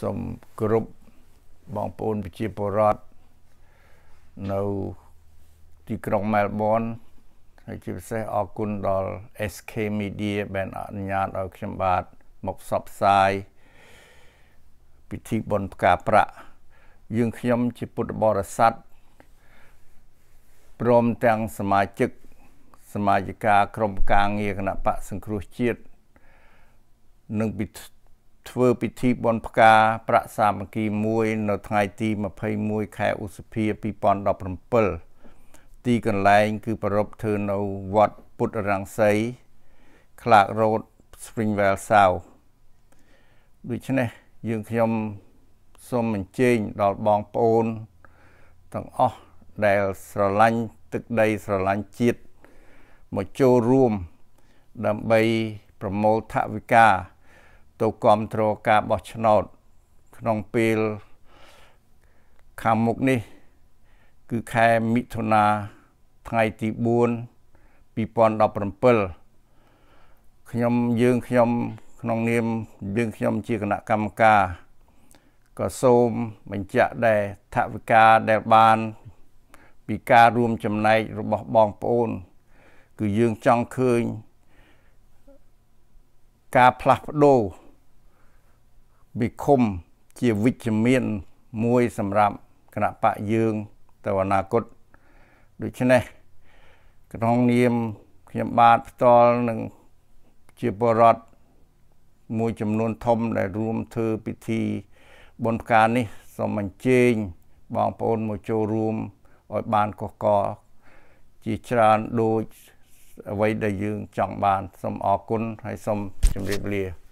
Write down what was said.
សូមគោរពបងប្អូនប្រជាពលរដ្ឋនៅទីក្រុងមែលប៊នហើយជាពិសេសអរគុណដល់ SK Media បានអនុញ្ញាតឲ្យខ្ញុំបាទមកផ្សព្វផ្សាយពិធីបុណ្យផ្កាប្រាក់យើងខ្ញុំជាពុទ្ធបរិស័ទព្រមទាំងសមាជិកសមាជិកា ក្រុមការងារគណៈបកសង្គ្រោះជាតិនិងធ្វើពិធីបុណ្យផ្កាប្រាក់សាមគ្គីមួយនៅថ្ងៃទី21ខែឧសភា2017ទីកន្លែងគឺប្រពធ្វើនៅវត្តពុទ្ធរង្សី Clark Road Springvale South ដូច្នេះយើងខ្ញុំសូមអញ្ជើញដល់បងប្អូនទាំងអស់ដែលស្រឡាញ់ទឹកដីស្រឡាញ់ជាតិមកចូលរួមដើម្បីប្រមូលថវិកាទៅគ្រប់គ្រងការបោះឆ្នោត ក្នុងពេលខាងមុខនេះគឺខែមិថុនាថ្ងៃទី4 2017ខ្ញុំយើងខ្ញុំក្នុងនាមយើង ខ្ញុំជាគណៈកម្មការក៏សូមបញ្ជាក់ដែរថាវិការដែលបានពីការរួមចំណែករបស់បងប្អូន គឺយើងចង់ឃើញ ការផ្លាស់ប្ដូរវិឃុំជាវិជ្ជមានមួយសម្រាប់គណៈបកយើងទៅអនាគតដូច្នេះក្នុងនាមខ្ញុំបាទផ្ទាល់នឹងជាបរដ្ឋមួយចំនួនធំដែលរួមធ្វើពិធីបុណ្យផ្កានេះសូមអញ្ជើញបងប្អូនមកចូលរួមឲ្យបានកុះកជាច្រើនដូចអ្វីដែលយើងចង់បានសូមអរគុណហើយសូមជម្រាបលា